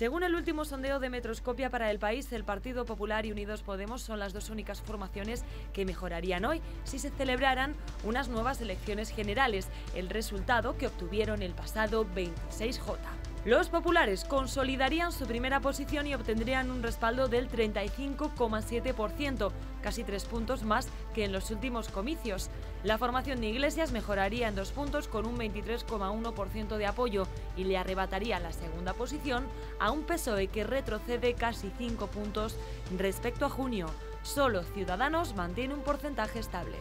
Según el último sondeo de Metroscopia para el país, el Partido Popular y Unidos Podemos son las dos únicas formaciones que mejorarían hoy si se celebraran unas nuevas elecciones generales, el resultado que obtuvieron el pasado 26J. Los populares consolidarían su primera posición y obtendrían un respaldo del 35,7%, casi tres puntos más que en los últimos comicios. La formación de Iglesias mejoraría en dos puntos con un 23,1% de apoyo y le arrebataría la segunda posición a un PSOE que retrocede casi cinco puntos respecto a junio. Solo Ciudadanos mantiene un porcentaje estable.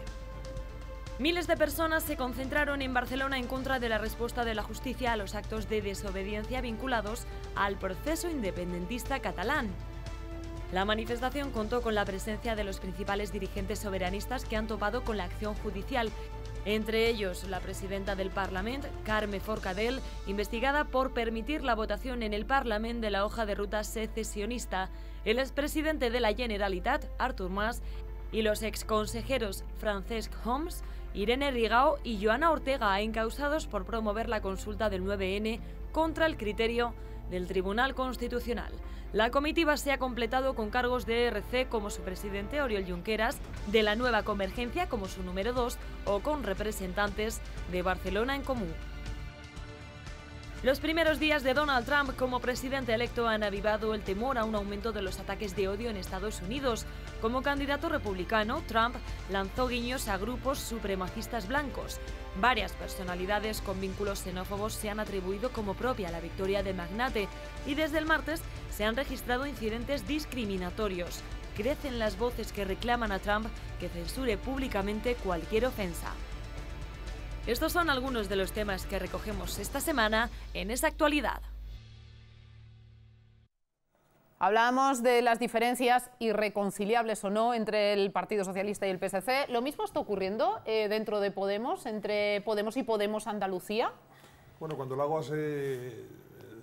Miles de personas se concentraron en Barcelona en contra de la respuesta de la justicia a los actos de desobediencia vinculados al proceso independentista catalán. La manifestación contó con la presencia de los principales dirigentes soberanistas que han topado con la acción judicial, entre ellos la presidenta del Parlament, Carme Forcadell, investigada por permitir la votación en el Parlament de la hoja de ruta secesionista, el expresidente de la Generalitat, Artur Mas, y los exconsejeros Francesc Holmes, Irene Rigao y Joana Ortega, encausados por promover la consulta del 9N contra el criterio del Tribunal Constitucional. La comitiva se ha completado con cargos de ERC como su presidente Oriol Junqueras, de la Nueva Convergencia como su número 2 o con representantes de Barcelona en Común. Los primeros días de Donald Trump como presidente electo han avivado el temor a un aumento de los ataques de odio en Estados Unidos, como candidato republicano, Trump lanzó guiños a grupos supremacistas blancos. Varias personalidades con vínculos xenófobos se han atribuido como propia la victoria de Magnate y desde el martes se han registrado incidentes discriminatorios. Crecen las voces que reclaman a Trump que censure públicamente cualquier ofensa. Estos son algunos de los temas que recogemos esta semana en esa actualidad. Hablábamos de las diferencias irreconciliables o no entre el Partido Socialista y el PSC. ¿Lo mismo está ocurriendo eh, dentro de Podemos, entre Podemos y Podemos Andalucía? Bueno, cuando el agua se,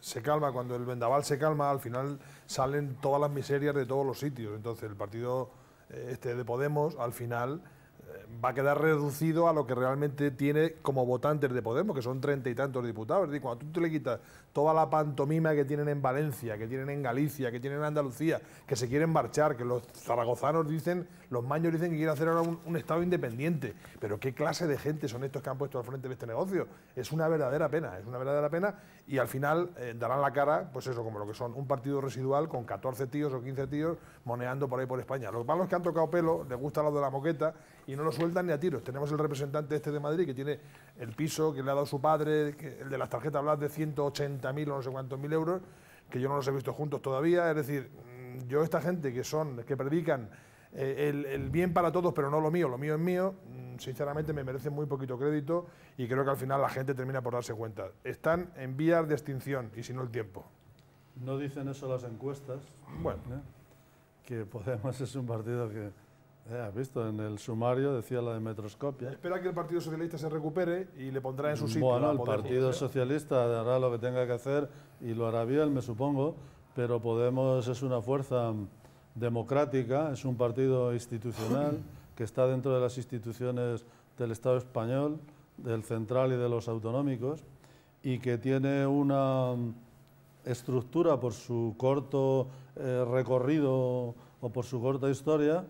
se calma, cuando el vendaval se calma, al final salen todas las miserias de todos los sitios. Entonces el partido eh, este de Podemos, al final eh, va a quedar reducido a lo que realmente tiene como votantes de Podemos, que son treinta y tantos diputados. cuando tú te le quitas toda la pantomima que tienen en Valencia, que tienen en Galicia, que tienen en Andalucía, que se quieren marchar, que los zaragozanos dicen, los maños dicen que quieren hacer ahora un, Estado independiente. Pero qué clase de gente son estos que han puesto al frente de este negocio. Es una verdadera pena, es una verdadera pena. Y al final eh, darán la cara, pues eso, como lo que son, un partido residual con 14 tíos o 15 tíos moneando por ahí por España. Los malos que han tocado pelo, les gusta lo de la moqueta y no lo sueltan ni a tiros. Tenemos el representante este de Madrid que tiene el piso que le ha dado su padre, el de las tarjetas hablas de 180.000 o no sé cuántos mil euros, que yo no los he visto juntos todavía. Es decir, mm, yo esta gente que son, que predican eh, el, bien para todos, pero no lo mío, lo mío es mío, mm, sinceramente me merece muy poquito crédito y creo que al final la gente termina por darse cuenta. Están en vías de extinción y si no el tiempo. No dicen eso las encuestas. Bueno. ¿eh? Que Podemos es un partido que eh, Has visto, en el sumario decía la de Metroscopia. Espera que el Partido Socialista se recupere y le pondrá en su sitio. Bueno, el Partido ¿eh? Socialista hará lo que tenga que hacer y lo hará bien, me supongo, pero Podemos es una fuerza democrática, es un partido institucional que está dentro de las instituciones del Estado español, del central y de los autonómicos, y que tiene una estructura por su corto eh, recorrido o por su corta historia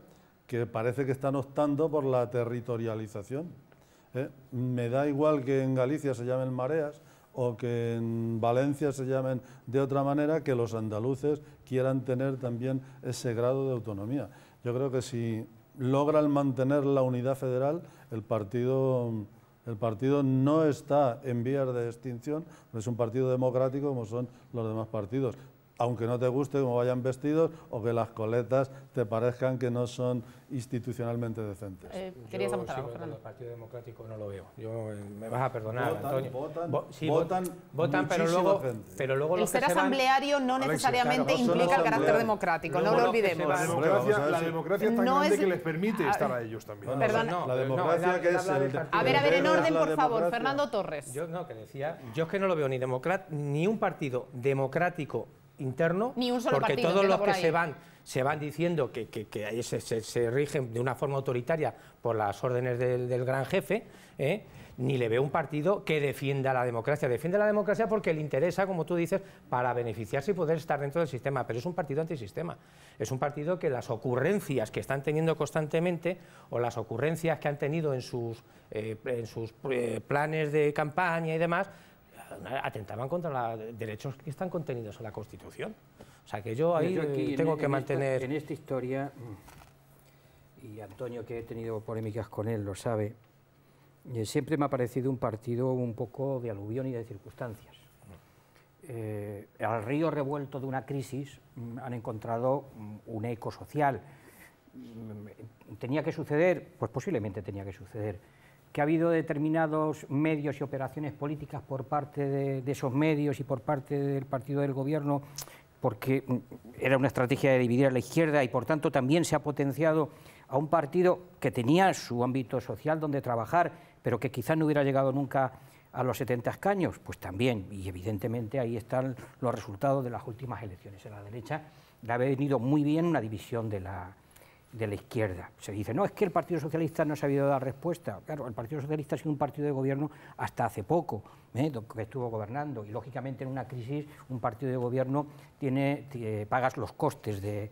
que parece que están optando por la territorialización. ¿eh? Me da igual que en Galicia se llamen mareas o que en Valencia se llamen de otra manera, que los andaluces quieran tener también ese grado de autonomía. Yo creo que si logran mantener la unidad federal, el partido, el partido no está en vías de extinción, es un partido democrático como son los demás partidos aunque no te guste cómo vayan vestidos o que las coletas te parezcan que no son institucionalmente decentes. Eh, querías yo, Partido Democrático no lo veo. Yo, eh, me vas a perdonar, Antonio. Votan, votan, votan pero luego, El ser asambleario no necesariamente implica el carácter democrático, no lo olvidemos. La democracia, es tan que les permite estar a ellos también. la democracia que A ver, a ver, en orden, por favor, Fernando Torres. Yo no, que decía, yo es que no lo veo ni ni un partido democrático interno, porque todos los que se van diciendo que, se, rigen de una forma autoritaria por las órdenes del, gran jefe, ¿eh? ni le veo un partido que defienda la democracia. Defiende la democracia porque le interesa, como tú dices, para beneficiarse y poder estar dentro del sistema, pero es un partido antisistema. Es un partido que las ocurrencias que están teniendo constantemente o las ocurrencias que han tenido en sus, eh, eh, planes de campaña y demás, atentaban contra los derechos que están contenidos en la Constitución. O sea que yo ahí tengo que mantener... en esta historia, y Antonio que he tenido polémicas con él lo sabe, eh, siempre me ha parecido un partido un poco de aluvión y de circunstancias. Eh, al río revuelto de una crisis mm, han encontrado mm, un eco social. Mm, ¿Tenía que suceder? Pues posiblemente tenía que suceder que ha habido determinados medios y operaciones políticas por parte de, esos medios y por parte del partido del gobierno, porque mm, era una estrategia de dividir a la izquierda y por tanto también se ha potenciado a un partido que tenía su ámbito social donde trabajar, pero que quizás no hubiera llegado nunca a los 70 escaños, pues también, y evidentemente ahí están los resultados de las últimas elecciones. En la derecha le ha venido muy bien una división de la, de la izquierda. Se dice, no, es que el Partido Socialista no ha sabido dar respuesta. Claro, el Partido Socialista ha sido un partido de gobierno hasta hace poco, ¿eh? que estuvo gobernando. Y lógicamente en una crisis un partido de gobierno tiene, eh, pagas los costes de,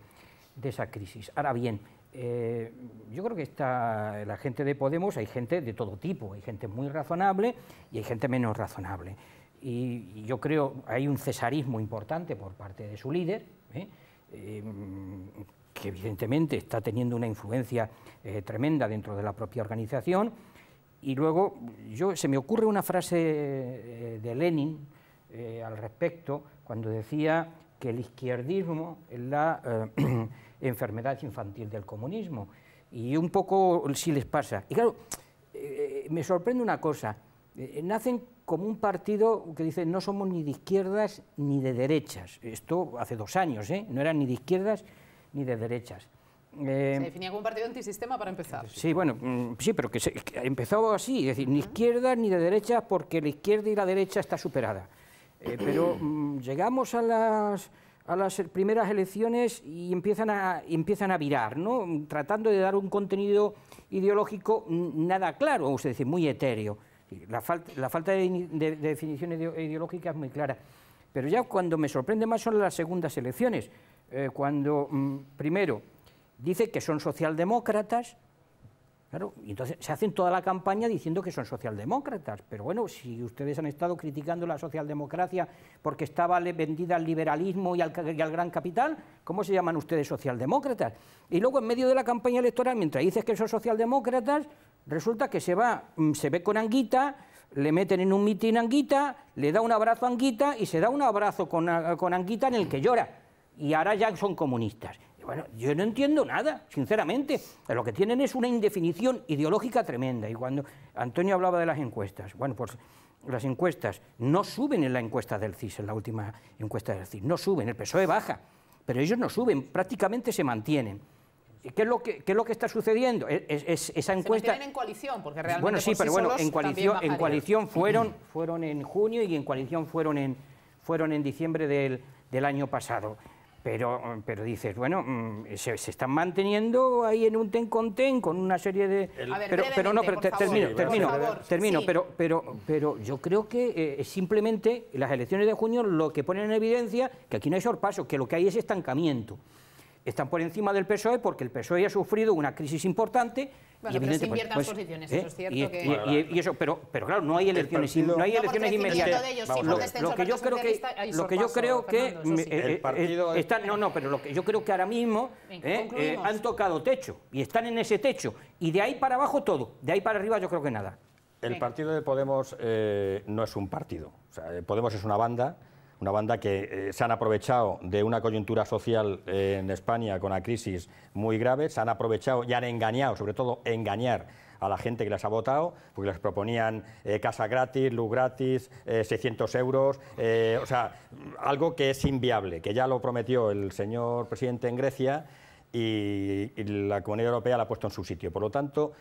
esa crisis. Ahora bien, eh, yo creo que está la gente de Podemos, hay gente de todo tipo, hay gente muy razonable y hay gente menos razonable. Y, yo creo hay un cesarismo importante por parte de su líder que evidentemente está teniendo una influencia eh, tremenda dentro de la propia organización. Y luego yo, se me ocurre una frase eh, de Lenin eh, al respecto, cuando decía que el izquierdismo es la enfermedad infantil del comunismo. Y un poco si les pasa. Y claro, me sorprende una cosa. nacen como un partido que dice no somos ni de izquierdas ni de derechas. Esto hace dos años, ¿eh? No eran ni de izquierdas ni de derechas. se eh, definía como partido antisistema para empezar. Sí, bueno, mm, sí, pero que, empezó así, es decir, ni izquierda ni de derecha, porque la izquierda y la derecha está superada. Eh, pero mm, llegamos a las, a las primeras elecciones y empiezan a, empiezan a virar, ¿no? tratando de dar un contenido ideológico mm, nada claro, o se muy etéreo. La, falta, la falta de, de definición ideológica es muy clara. Pero ya cuando me sorprende más son las segundas elecciones, eh, cuando, mm, primero, dice que son socialdemócratas, Claro, y entonces se hacen toda la campaña diciendo que son socialdemócratas, pero bueno, si ustedes han estado criticando la socialdemocracia porque estaba vendida al liberalismo y al, gran capital, ¿cómo se llaman ustedes socialdemócratas? Y luego en medio de la campaña electoral, mientras dices que son socialdemócratas, resulta que se va, mm, se ve con Anguita, le meten en un mitin a Anguita, le da un abrazo a Anguita y se da un abrazo con Anguita en el que llora y ahora ya son comunistas. bueno, yo no entiendo nada, sinceramente. Lo que tienen es una indefinición ideológica tremenda. Y cuando Antonio hablaba de las encuestas, bueno, pues las encuestas no suben en la encuesta del CIS, en la última encuesta del CIS, no suben, el PSOE baja, pero ellos no suben, prácticamente se mantienen. ¿Qué es, lo que, es lo que está sucediendo? E, esa encuesta... Se en coalición, porque realmente Bueno, sí, pues, sí pero bueno, en coalición, en coalición fueron, fueron en junio y en coalición fueron en, fueron en diciembre del año pasado. Pero, pero dices, bueno, mm, se, están manteniendo ahí en un ten con ten con una serie de... pero, no, pero termino, termino, termino pero, pero, pero yo creo que eh, simplemente las elecciones de junio lo que ponen en evidencia que aquí no hay sorpaso, que lo que hay es estancamiento. Están por encima del PSOE porque el PSOE ha sufrido una crisis importante bueno, y pero se pues, inviertan pues, posiciones, eh, eso es cierto. que... y, eso, pero, pero claro, no hay elecciones, inmediatas. no hay elecciones inmediatas. lo, que yo creo que, lo que yo creo que eh, eh, no, no, pero lo que yo creo que ahora mismo han tocado techo y están en ese techo y de ahí para abajo todo, de ahí para arriba yo creo que nada. El partido de Podemos no es un partido, o sea, Podemos es una banda una banda que eh, se han aprovechado de una coyuntura social eh, en España con la crisis muy grave, se han aprovechado y han engañado, sobre todo engañar a la gente que las ha votado, porque les proponían eh, casa gratis, luz gratis, 600 euros, o sea, algo que es inviable, que ya lo prometió el señor presidente en Grecia y, y la Comunidad Europea la ha puesto en su sitio. Por lo tanto,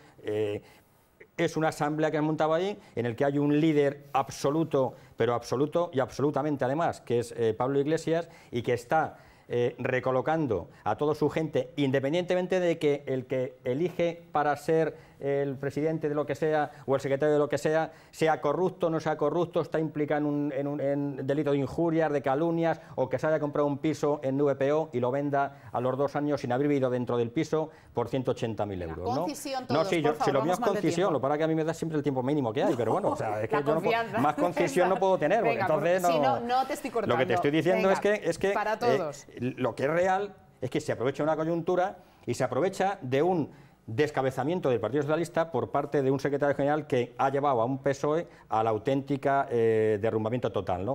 es una asamblea que han montado ahí, en el que hay un líder absoluto pero absoluto y absolutamente además, que es eh, Pablo Iglesias y que está eh, recolocando a toda su gente, independientemente de que el que elige para ser el presidente de lo que sea o el secretario de lo que sea, sea corrupto, no sea corrupto, está implicado en, un, delito de injurias, de calumnias, o que se haya comprado un piso en VPO y lo venda a los dos años sin haber vivido dentro del piso por 180.000 euros. ¿no? Concisión no, si, yo, si lo mío es concisión, lo para que a mí me da siempre el tiempo mínimo que hay, pero bueno, o sea, es que yo no puedo, más concisión no puedo tener, entonces no, te estoy cortando. Lo que te estoy diciendo es que, es que eh, lo que es real es que se aprovecha una coyuntura y se aprovecha de un descabezamiento del Partido Socialista por parte de un secretario general que ha llevado a un PSOE a la auténtica eh, derrumbamiento total.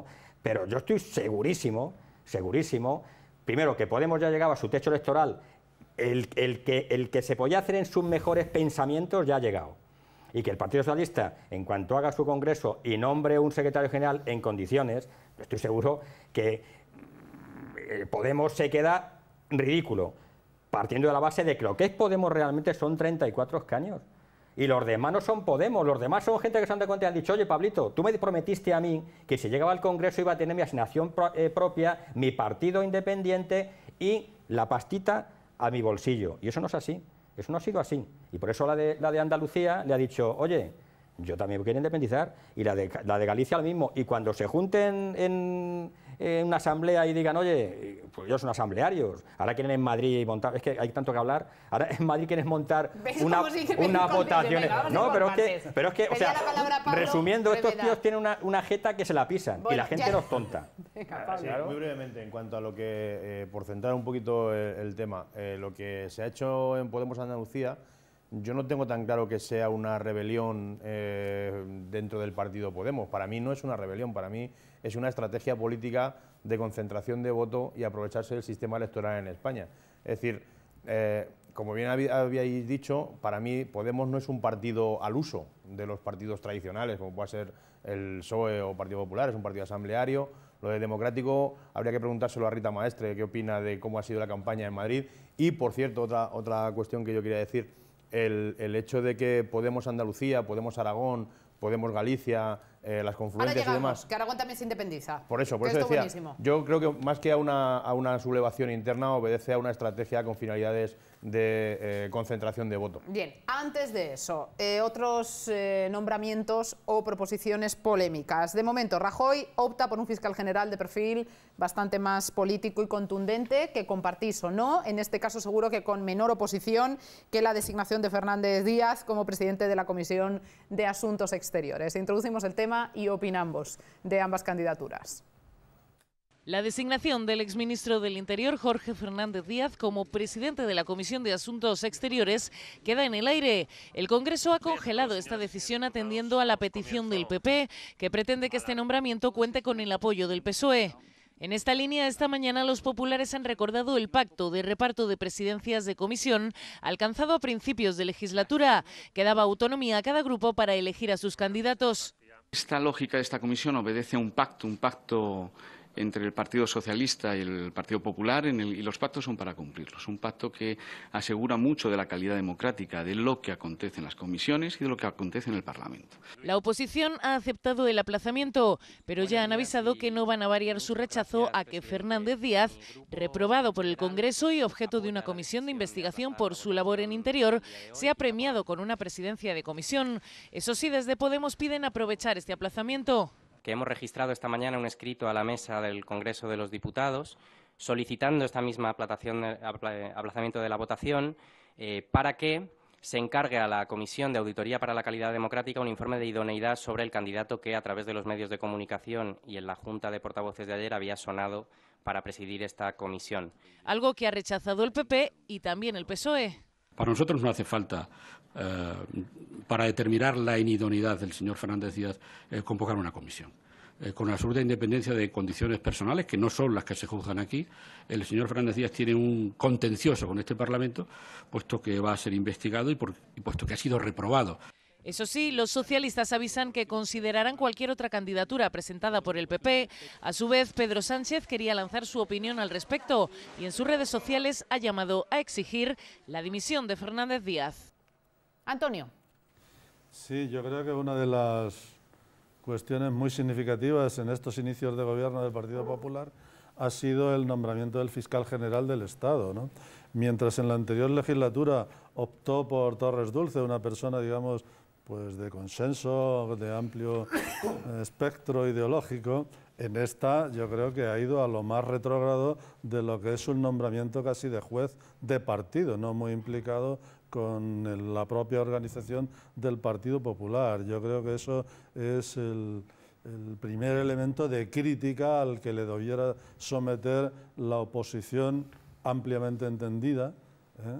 Pero yo estoy segurísimo, segurísimo, primero que Podemos ya llegado a su techo electoral, que, el que se podía hacer en sus mejores pensamientos ya ha llegado. Y que el Partido Socialista, en cuanto haga su congreso y nombre un secretario general en condiciones, estoy seguro que eh, Podemos se queda ridículo partiendo de la base de que lo que es Podemos realmente son 34 escaños. Y los demás no son Podemos, los demás son gente que se han dado cuenta y han dicho, oye Pablito, tú me prometiste a mí que si llegaba al Congreso iba a tener mi asignación eh, propia, mi partido independiente y la pastita a mi bolsillo. Y eso no es así, eso no ha sido así. Y por eso la de, la de Andalucía le ha dicho, oye, yo también quiero independizar, y la de, la de Galicia lo mismo. Y cuando se junten en, en una asamblea y digan, oye, pues ellos son asamblearios, ahora quieren en Madrid montar, es que hay tanto que hablar, ahora en Madrid quieren montar una, votación. No, pero es, que, pero que, o sea, resumiendo, estos tíos tienen una, jeta que se la pisan y la gente nos tonta. Ah, muy brevemente, en cuanto a lo que, eh, por centrar un poquito el, tema, eh, lo que se ha hecho en Podemos Andalucía, yo no tengo tan claro que sea una rebelión eh, dentro del partido Podemos. Para mí no es una rebelión, para mí es una estrategia política de concentración de voto y aprovecharse del sistema electoral en España. Es decir, eh, como bien habíais dicho, para mí Podemos no es un partido al uso de los partidos tradicionales, como puede ser el PSOE o Partido Popular, es un partido asambleario. Lo de democrático habría que preguntárselo a Rita Maestre, qué opina de cómo ha sido la campaña en Madrid. Y, por cierto, otra, otra cuestión que yo quería decir el, hecho de que Podemos Andalucía, Podemos Aragón, Podemos Galicia, eh, las confluencias y demás. Que Aragón también se independiza. Por eso, por eso decía. Yo creo que más que a una, a una sublevación interna obedece a una estrategia con finalidades de eh, concentración de voto. Bien, antes de eso, eh, otros eh, nombramientos o proposiciones polémicas. De momento, Rajoy opta por un fiscal general de perfil bastante más político y contundente, que compartís o no, en este caso seguro que con menor oposición que la designación de Fernández Díaz como presidente de la Comisión de Asuntos Exteriores. Introducimos el tema y opinamos de ambas candidaturas. La designación del exministro del Interior, Jorge Fernández Díaz, como presidente de la Comisión de Asuntos Exteriores queda en el aire. El Congreso ha congelado esta decisión atendiendo a la petición del PP, que pretende que este nombramiento cuente con el apoyo del PSOE. En esta línea, esta mañana los populares han recordado el pacto de reparto de presidencias de comisión alcanzado a principios de legislatura, que daba autonomía a cada grupo para elegir a sus candidatos. Esta lógica de esta comisión obedece a un pacto, un pacto entre el Partido Socialista y el Partido Popular y los pactos son para cumplirlos. Un pacto que asegura mucho de la calidad democrática, de lo que acontece en las comisiones y de lo que acontece en el Parlamento. La oposición ha aceptado el aplazamiento, pero ya han avisado que no van a variar su rechazo a que Fernández Díaz, reprobado por el Congreso y objeto de una comisión de investigación por su labor en interior, sea premiado con una presidencia de comisión. Eso sí, desde Podemos piden aprovechar este aplazamiento que hemos registrado esta mañana un escrito a la mesa del Congreso de los Diputados solicitando esta misma aplazamiento de la votación eh, para que se encargue a la Comisión de Auditoría para la Calidad Democrática un informe de idoneidad sobre el candidato que, a través de los medios de comunicación y en la Junta de Portavoces de ayer, había sonado para presidir esta comisión. Algo que ha rechazado el PP y también el PSOE. Para nosotros no hace falta eh, para determinar la inidoneidad del señor Fernández Díaz eh, convocar una comisión. Eh, con absoluta independencia de condiciones personales, que no son las que se juzgan aquí. El señor Fernández Díaz tiene un contencioso con este Parlamento, puesto que va a ser investigado y puesto que ha sido reprobado. Eso sí, los socialistas avisan que considerarán cualquier otra candidatura presentada por el PP. A su vez, Pedro Sánchez quería lanzar su opinión al respecto y en sus redes sociales ha llamado a exigir la dimisión de Fernández Díaz. Antonio. Sí, yo creo que una de las cuestiones muy significativas en estos inicios de gobierno del Partido Popular ha sido el nombramiento del fiscal general del Estado. ¿no? Mientras en la anterior legislatura optó por Torres Dulce, una persona, digamos, pues de consenso, de amplio espectro ideológico, en esta yo creo que ha ido a lo más retrógrado de lo que es un nombramiento casi de juez de partido, no muy implicado con la propia organización del Partido Popular. Yo creo que eso es el, primer elemento de crítica al que le debiera someter la oposición ampliamente entendida, ¿eh?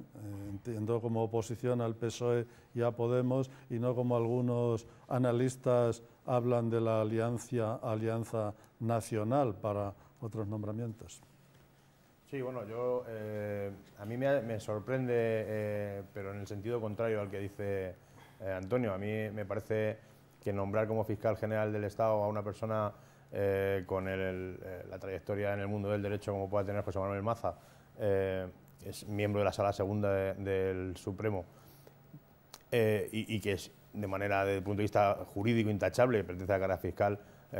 entiendo como oposición al PSOE y a Podemos, y no como algunos analistas hablan de la alianza, alianza nacional para otros nombramientos. Sí, bueno, yo eh, a mí me, sorprende, eh, pero en el sentido contrario al que dice eh, Antonio, a mí me parece que nombrar como fiscal general del Estado a una persona con la trayectoria en el mundo del derecho como pueda tener José Manuel Maza, es miembro de la Sala Segunda del Supremo y, que es de manera, desde el punto de vista jurídico, intachable, pertenece a la cara fiscal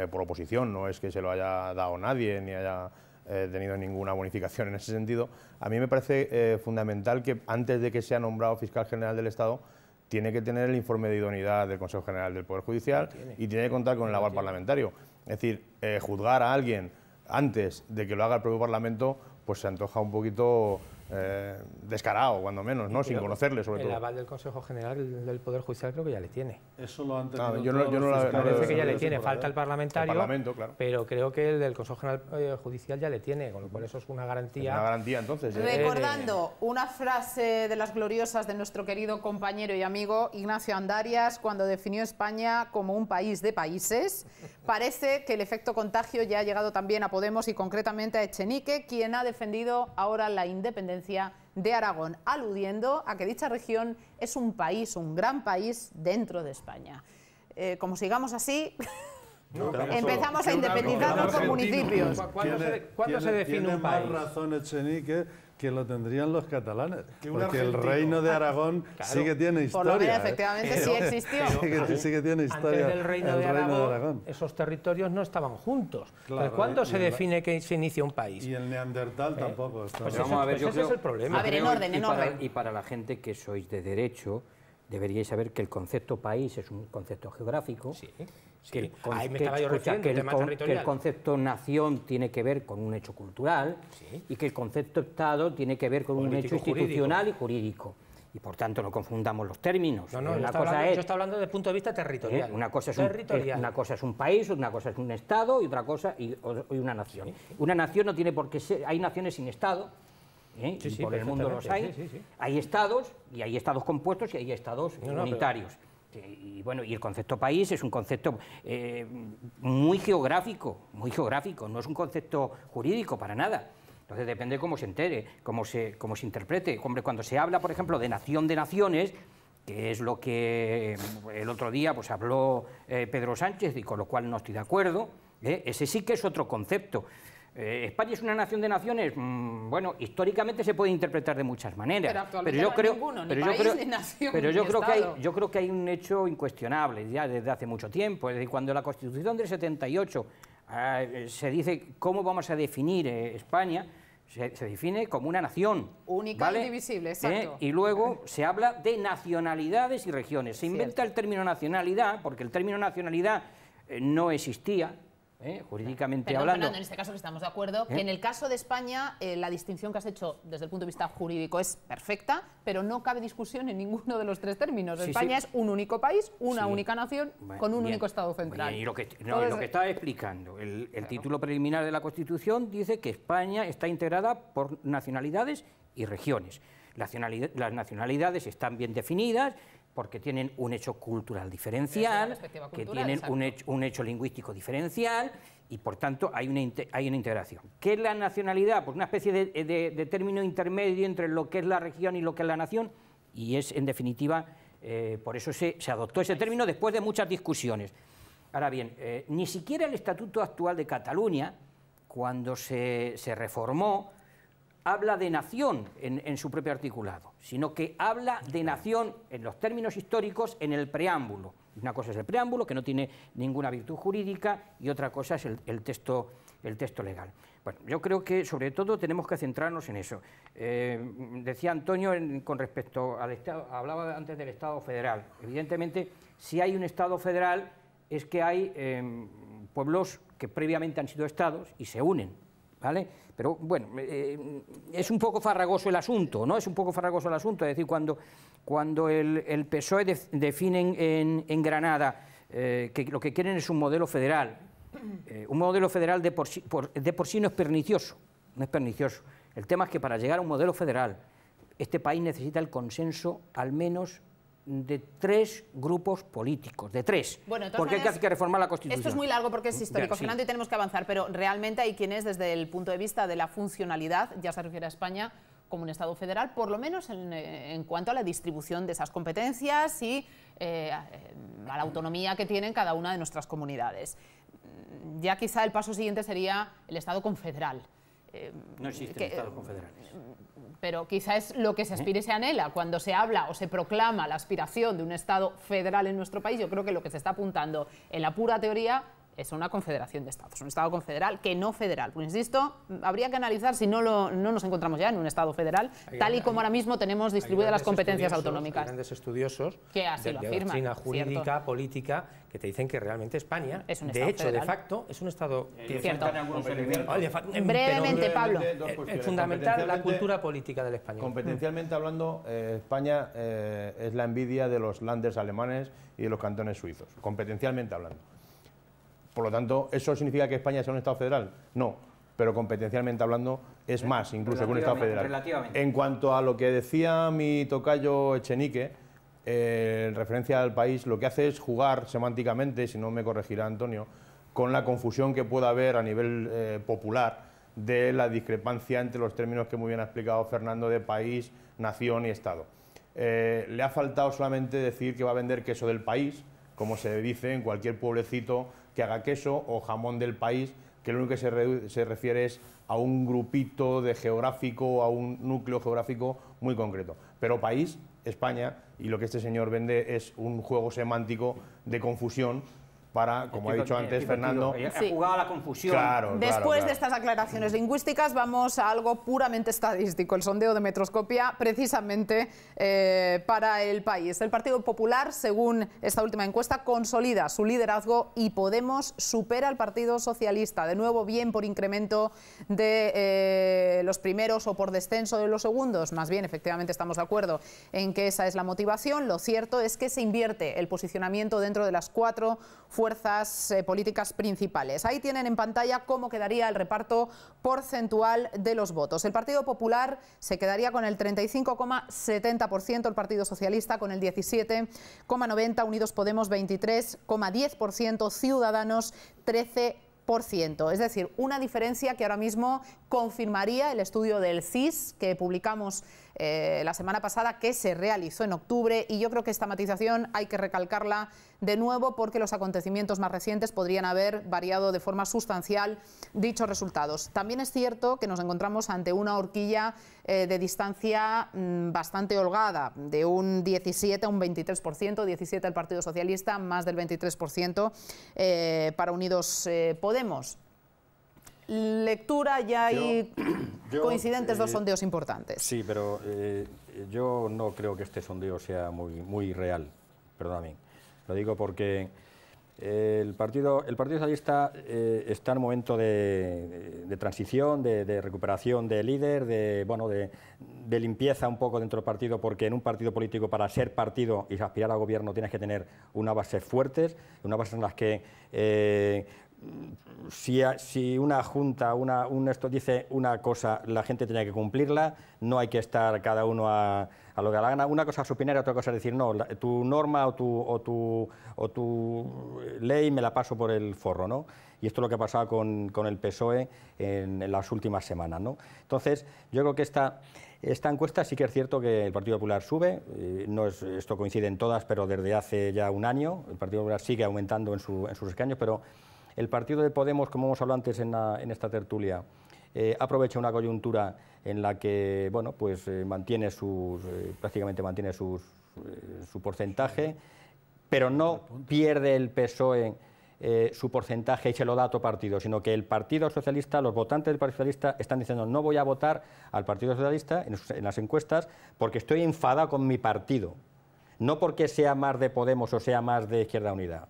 por oposición, no es que se lo haya dado nadie ni haya he tenido ninguna bonificación en ese sentido. A mí me parece eh, fundamental que antes de que sea nombrado fiscal general del Estado, tiene que tener el informe de idoneidad del Consejo General del Poder Judicial y tiene que contar con el aval parlamentario. Es decir, eh, juzgar a alguien antes de que lo haga el propio Parlamento, pues se antoja un poquito eh, descarado, cuando menos, ¿no? Sin conocerle, sobre todo. El aval del Consejo General del Poder Judicial creo que ya le tiene. Eso lo han ah, tenido. No, yo no, parece que ya le tiene, falta el parlamentario. El parlamento, claro. Pero creo que el del Consejo General eh, Judicial ya le tiene, con lo cual eso es una garantía. una garantía, entonces. Recordando eh, una frase de las gloriosas de nuestro querido compañero y amigo Ignacio Andarias, cuando definió España como un país de países, parece que el efecto contagio ya ha llegado también a Podemos y concretamente a Echenique, quien ha defendido ahora la independencia de Aragón, aludiendo a que dicha región es un país, un gran país dentro de España. Eh, como sigamos así, empezamos a independizar nuestros municipios. ¿Cuándo, se, define un país? que lo tendrían los catalanes. Porque el reino de Aragón sí que tiene historia. Por lo menos, efectivamente, sí existió. sí, que, tiene historia. el de, Aragón, esos territorios no estaban juntos. ¿Pero ¿Cuándo se define que se inicia un país? Y el Neandertal eh, tampoco. Está pues vamos a ver, pues ese es el problema. A ver, en orden, en orden. Y para la gente que sois de derecho, deberíais saber que el concepto país es un concepto geográfico. Sí Sí, que el, me estaba yo que, concepto nación tiene que ver con un hecho cultural y que el concepto Estado tiene que ver con un hecho institucional y jurídico. Y por tanto no confundamos los términos. No, no, eh, es, estoy hablando desde el punto de vista territorial. Eh, una, cosa es un, eh, una cosa es un país, una cosa es un Estado y otra cosa y, una nación. Una nación no tiene por qué ser, hay naciones sin Estado, por el mundo los hay. hay estados, y hay estados compuestos y hay estados unitarios. Y bueno, y el concepto país es un concepto eh, muy geográfico, muy geográfico, no es un concepto jurídico para nada. Entonces depende cómo se entere, cómo se, cómo se interprete. Hombre, cuando se habla, por ejemplo, de nación de naciones, que es lo que eh, el otro día pues, habló eh, Pedro Sánchez y con lo cual no estoy de acuerdo, ese sí que es otro concepto. Eh, España es una nación de naciones, mm, bueno, históricamente se puede interpretar de muchas maneras. Pero, yo creo, pero, yo que hay, yo creo que hay un hecho incuestionable ya desde hace mucho tiempo, es decir, cuando la Constitución del 78 ah, eh, se dice cómo vamos a definir eh, España, se, define como una nación. Única e indivisible, exacto. Y luego se habla de nacionalidades y regiones. Se inventa el término nacionalidad porque el término nacionalidad no existía, ¿eh? jurídicamente hablando. en este caso estamos de acuerdo, ¿Eh? que en el caso de España eh, la distinción que has hecho desde el punto de vista jurídico es perfecta, pero no cabe discusión en ninguno de los tres términos. España es un único país, una única nación, con un único Estado central. y lo que, estaba está explicando, el, título preliminar de la Constitución dice que España está integrada por nacionalidades y regiones. Las nacionalidades están bien definidas porque tienen un hecho cultural diferencial, que tienen un hecho, lingüístico diferencial y por tanto hay una, integración. ¿Qué es la nacionalidad? Pues una especie de, término intermedio entre lo que es la región y lo que es la nación y es en definitiva, eh, por eso se, adoptó ese término después de muchas discusiones. Ahora bien, eh, ni siquiera el estatuto actual de Cataluña, cuando se reformó, habla de nación en, su propio articulado, sino que habla de nación en los términos históricos en el preámbulo. Una cosa es el preámbulo, que no tiene ninguna virtud jurídica, y otra cosa es el, texto, el texto legal. Bueno, yo creo que sobre todo tenemos que centrarnos en eso. Eh, decía Antonio con respecto al Estado, hablaba antes del Estado federal. Evidentemente, si hay un Estado federal es que hay eh, pueblos que previamente han sido estados y se unen pero bueno, eh, eh, es un poco farragoso el asunto, ¿no? Es un poco farragoso el asunto. Es decir, cuando, cuando el, PSOE define en, Granada eh, que lo que quieren es un modelo federal, un modelo federal de por, sí, de por sí no es pernicioso, no es pernicioso. El tema es que para llegar a un modelo federal, este país necesita el consenso al menos de tres grupos políticos, de tres, porque hay que reformar la Constitución. Esto es muy largo porque es histórico, Fernando, y tenemos que avanzar, pero realmente hay quienes desde el punto de vista de la funcionalidad, ya se refiere a España como un Estado federal, por lo menos en, eh, cuanto a la distribución de esas competencias y eh, a la autonomía que tienen cada una de nuestras comunidades. Ya quizá el paso siguiente sería el Estado confederal no existen estados eh, confederales. Pero quizá es lo que se ¿Eh? aspire se anhela. Cuando se habla o se proclama la aspiración de un estado federal en nuestro país, yo creo que lo que se está apuntando en la pura teoría es una confederación de estados, un estado confederal que no federal. Pues insisto, habría que analizar si no, nos encontramos ya en un estado federal, tal y como ahora mismo tenemos distribuidas las competencias autonómicas. Hay grandes estudiosos que así de, lo afirman, jurídica, política, que te dicen que realmente España, es un de hecho, de facto, es un estado... Eh, cierto. Brevemente, brevemente, Pablo. Es fundamental la cultura política del español. Competencialmente hablando, eh, España eh, es la envidia de los landes alemanes y de los cantones suizos, competencialmente hablando. Por lo tanto, ¿eso significa que España sea un Estado federal? No, pero competencialmente hablando es más incluso que un Estado federal. En cuanto a lo que decía mi tocayo Echenique, eh, en referencia al país, lo que hace es jugar semánticamente, si no me corregirá Antonio, con la confusión que pueda haber a nivel eh, popular de la discrepancia entre los términos que muy bien ha explicado Fernando de país, nación y Estado. Eh, le ha faltado solamente decir que va a vender queso del país, como se dice en cualquier pueblecito que haga queso o jamón del país, que lo único que se, refiere es a un grupito de geográfico, a un núcleo geográfico muy concreto. Pero país, España, y lo que este señor vende es un juego semántico de confusión para, como he dicho antes Fernando, la confusión. Después de estas aclaraciones lingüísticas vamos a algo puramente estadístico, el sondeo de Metroscopia precisamente eh, para el país. El Partido Popular, según esta última encuesta, consolida su liderazgo y Podemos supera al Partido Socialista, de nuevo bien por incremento de eh, los primeros o por descenso de los segundos, más bien efectivamente estamos de acuerdo en que esa es la motivación. Lo cierto es que se invierte el posicionamiento dentro de las cuatro fuerzas eh, políticas principales. Ahí tienen en pantalla cómo quedaría el reparto porcentual de los votos. El Partido Popular se quedaría con el 35,70%, el Partido Socialista con el 17,90%, Unidos Podemos 23,10%, Ciudadanos 13%. Es decir, una diferencia que ahora mismo confirmaría el estudio del CIS que publicamos eh, la semana pasada que se realizó en octubre y yo creo que esta matización hay que recalcarla de nuevo porque los acontecimientos más recientes podrían haber variado de forma sustancial dichos resultados. También es cierto que nos encontramos ante una horquilla eh, de distancia mm, bastante holgada, de un 17 a un 23%, 17 al Partido Socialista, más del 23% eh, para Unidos Podemos lectura ya hay coincidentes dos eh, sondeos importantes. Sí, pero eh, yo no creo que este sondeo sea muy, muy real, perdóname. Lo digo porque eh, el Partido, el partido Socialista está en un momento de, transición, de, recuperación de líder, de, bueno, de, limpieza un poco dentro del partido, porque en un partido político para ser partido y aspirar a gobierno tienes que tener una base fuertes, una base en las que si, una junta, un esto dice una cosa, la gente tiene que cumplirla, no hay que estar cada uno a, lo que la gana. Una cosa es opinar, otra cosa es decir, no, tu norma o tu, ley me la paso por el forro, ¿no? Y esto es lo que ha pasado con, el PSOE en, las últimas semanas, Entonces, yo creo que esta, esta encuesta sí que es cierto que el Partido Popular sube, eh, no es, esto coincide en todas, pero desde hace ya un año, el Partido Popular sigue aumentando en, en sus escaños, pero el partido de Podemos, como hemos hablado antes en, esta tertulia, eh, aprovecha una coyuntura en la que bueno, pues, eh, mantiene sus, eh, prácticamente mantiene su porcentaje, pero no pierde el PSOE su porcentaje y se lo da a otro partido, sino que el Partido Socialista, los votantes del Partido Socialista están diciendo no voy a votar al Partido Socialista en, las encuestas porque estoy enfadado con mi partido, no porque sea más de Podemos o sea más de Izquierda Unida.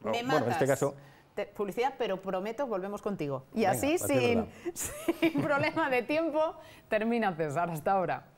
bueno, en este caso publicidad, pero prometo volvemos contigo. Y así, sin, sin problema de tiempo, termina César. Hasta ahora.